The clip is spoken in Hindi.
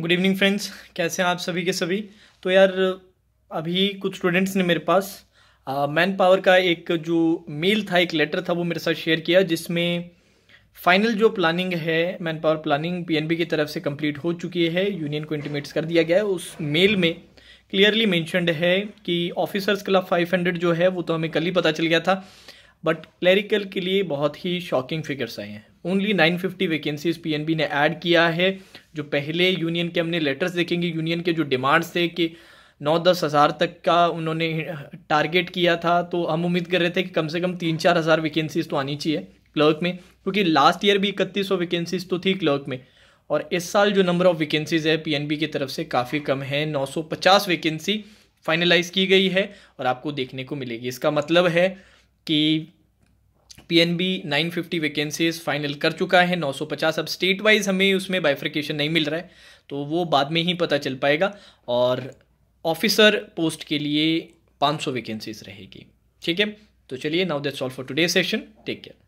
गुड इवनिंग फ्रेंड्स कैसे हैं आप सभी के सभी तो यार अभी कुछ स्टूडेंट्स ने मेरे पास मैन पावर का एक जो मेल था एक लेटर था वो मेरे साथ शेयर किया जिसमें फाइनल जो प्लानिंग है मैन पावर प्लानिंग पीएनबी की तरफ से कंप्लीट हो चुकी है यूनियन को इंटीमेट्स कर दिया गया है उस मेल में क्लियरली मैंशनड है कि ऑफिसर्स क्लब फाइव जो है वो तो हमें कल ही पता चल गया था बट क्लैरिकल के लिए बहुत ही शॉकिंग फिगर्स आए हैं ओनली 950 फिफ्टी वैकेंसीज पी ने ऐड किया है जो पहले यूनियन के हमने लेटर्स देखेंगे यूनियन के जो डिमांड्स थे कि नौ दस हज़ार तक का उन्होंने टारगेट किया था तो हम उम्मीद कर रहे थे कि कम से कम तीन चार हज़ार वैकेंसीज तो आनी चाहिए क्लर्क में क्योंकि लास्ट ईयर भी इकतीस सौ वैकेंसीज तो थी क्लर्क में और इस साल जो नंबर ऑफ़ वैकेंसीज है पीएनबी की तरफ से काफ़ी कम है पचास वैकेंसी फाइनलाइज की गई है और आपको देखने को मिलेगी इसका मतलब है कि पीएनबी 950 वैकेंसीज फाइनल कर चुका है 950 अब स्टेट वाइज हमें उसमें बाइफ्रिकेशन नहीं मिल रहा है तो वो बाद में ही पता चल पाएगा और ऑफिसर पोस्ट के लिए 500 वैकेंसीज रहेगी ठीक है तो चलिए now that's all for today session take care